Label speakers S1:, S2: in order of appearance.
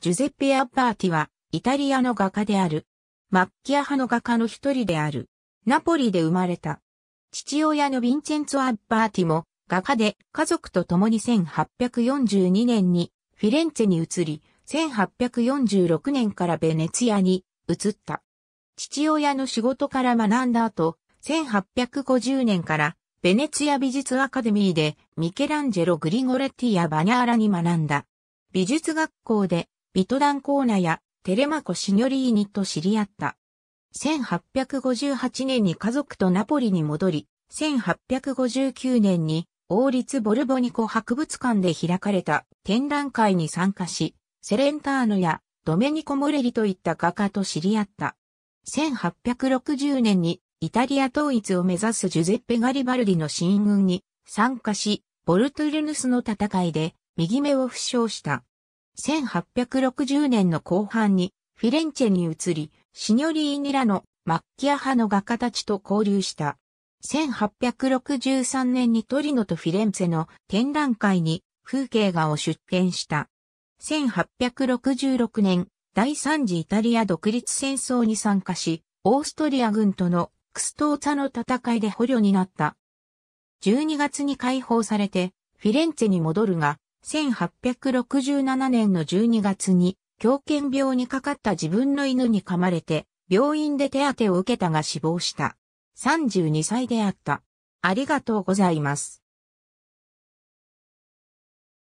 S1: ジュゼッペ・アッパーティは、イタリアの画家である。マッキア派の画家の一人である。ナポリで生まれた。父親のヴィンチェンツォ・アッパーティも、画家で家族と共に1842年にフィレンツェに移り、1846年からベネツィアに移った。父親の仕事から学んだ後、1850年からベネツィア美術アカデミーでミケランジェロ・グリゴレッティやバニャーラに学んだ。美術学校でビトランコーナやテレマコ・シニョリーニと知り合った。1858年に家族とナポリに戻り、1859年に王立ボルボニコ博物館で開かれた展覧会に参加し、セレンターノやドメニコ・モレリといった画家と知り合った。1860年にイタリア統一を目指すジュゼッペ・ガリバルディの新軍に参加し、ボルトゥルヌスの戦いで右目を負傷した。1860年の後半にフィレンチェに移り、シニョリーニラのマッキア派の画家たちと交流した。1863年にトリノとフィレンツェの展覧会に風景画を出展した。1866年、第三次イタリア独立戦争に参加し、オーストリア軍とのクストーツァの戦いで捕虜になった。12月に解放されて、フィレンツェに戻るが、1867年の12月に狂犬病にかかった自分の犬に噛まれて、病院で手当てを受けたが死亡した。32歳であった。ありがとうございます。